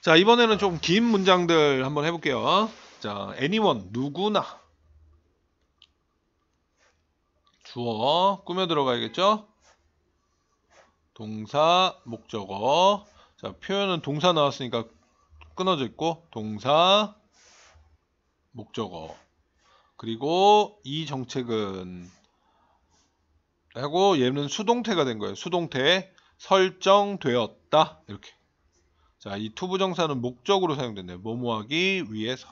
자, 이번에는 좀 긴 문장들 한번 해볼게요. 자, anyone, 누구나. 주어, 꾸며 들어가야겠죠? 동사, 목적어. 자, 표현은 동사 나왔으니까 끊어져 있고, 동사, 목적어. 그리고 이 정책은 하고 얘는 수동태가 된 거예요. 수동태 설정되었다. 이렇게. 자, 이 투부정사는 목적으로 사용된대요. 뭐뭐하기 위해서.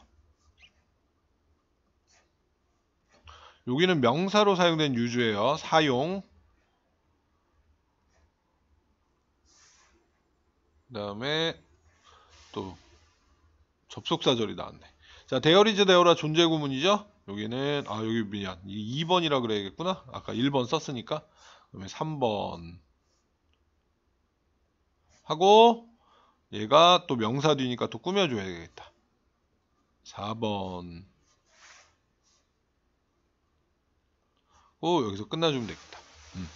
여기는 명사로 사용된 유주예요. 사용. 그 다음에 또 접속사절이 나왔네. 자, 대어리즈 대어라 존재 구문이죠. 여기는 아 여기 미안. 2번이라 그래야겠구나. 아까 1번 썼으니까. 그러면 3번 하고 얘가 또 명사 뒤니까 또 꾸며줘야 되겠다. 4번 오 여기서 끝나주면 되겠다. 음.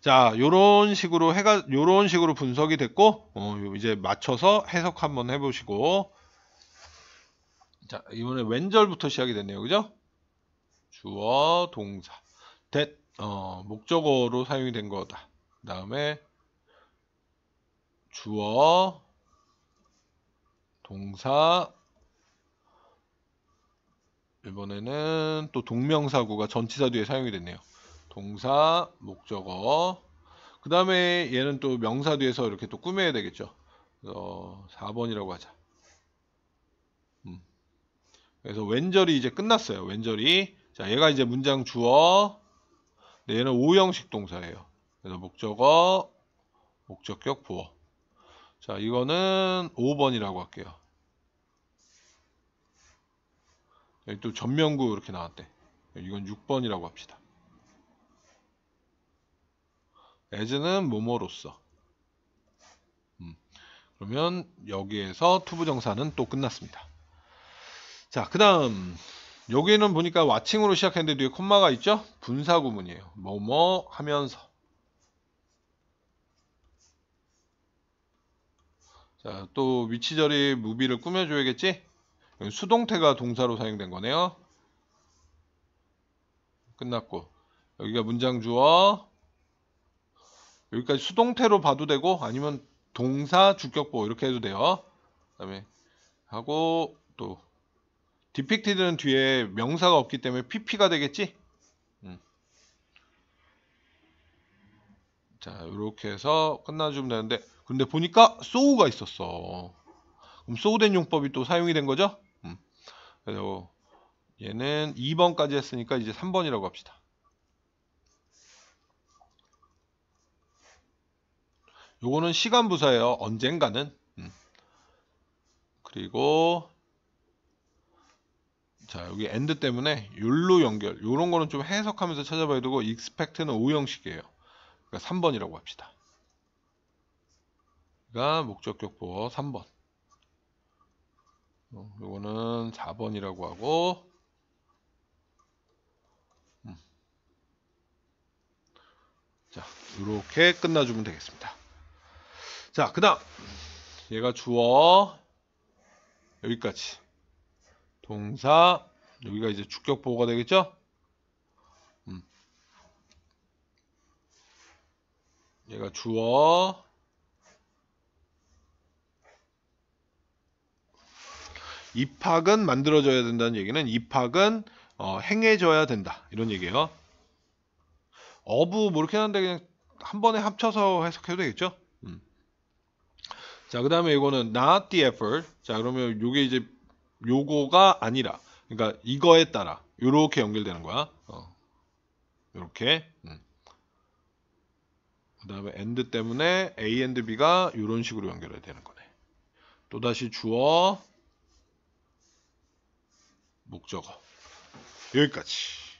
자, 요런 식으로 해가 요런 식으로 분석이 됐고 어, 이제 맞춰서 해석 한번 해보시고 자 이번에 왼절부터 시작이 됐네요, 그죠? 주어, 동사, that 어, 목적어로 사용이 된 거다. 그 다음에 주어, 동사 이번에는 또 동명사구가 전치사 뒤에 사용이 됐네요. 동사, 목적어 그 다음에 얘는 또 명사 뒤에서 이렇게 또 꾸며야 되겠죠. 그래서 4번이라고 하자. 음. 그래서 왼절이 이제 끝났어요. 왼절이 자 얘가 이제 문장 주어 네, 얘는 5형식 동사예요. 그래서 목적어, 목적격, 부어 자, 이거는 5번이라고 할게요. 여기 또 전면구 이렇게 나왔대. 이건 6번이라고 합시다. as는 뭐뭐로서. 음, 그러면 여기에서 투부정사는 또 끝났습니다. 자, 그 다음 여기는 보니까 왓칭으로 시작했는데 뒤에 콤마가 있죠? 분사구문이에요. 뭐뭐 하면서. 자, 또 위치 절이 무비를 꾸며줘야겠지? 수동태가 동사로 사용된 거네요. 끝났고 여기가 문장 주어 여기까지 수동태로 봐도 되고 아니면 동사 주격보 이렇게 해도 돼요. 그 다음에 하고 또 디픽티드는 뒤에 명사가 없기 때문에 PP가 되겠지? 자 이렇게 해서 끝나주면 되는데 근데 보니까 소우가 있었어 그럼 소우된 용법이 또 사용이 된 거죠 음. 그래서 얘는 2번까지 했으니까 이제 3번이라고 합시다 요거는 시간 부사예요 언젠가는 음. 그리고 자 여기 end 때문에 율로 연결 요런 거는 좀 해석하면서 찾아봐야 되고 expect는 5형식이에요 그러니까 3번이라고 합시다. 가 목적격보 3번. 어, 요거는 4번이라고 하고 음. 자, 이렇게 끝나주면 되겠습니다. 자, 그 다음 얘가 주어 여기까지 동사 여기가 이제 주격보호가 되겠죠? 얘가 주어 입학은 만들어져야 된다는 얘기는 입학은 어, 행해져야 된다 이런 얘기예요 어부 뭐 이렇게 하는데 그냥 한 번에 합쳐서 해석해도 되겠죠 음. 자그 다음에 이거는 not the effort 자 그러면 요게 이제 요거가 아니라 그러니까 이거에 따라 요렇게 연결되는 거야 어. 요렇게 음. 그 다음에 and 때문에 A and B가 이런 식으로 연결해야 되는 거네. 또다시 주어, 목적어. 여기까지.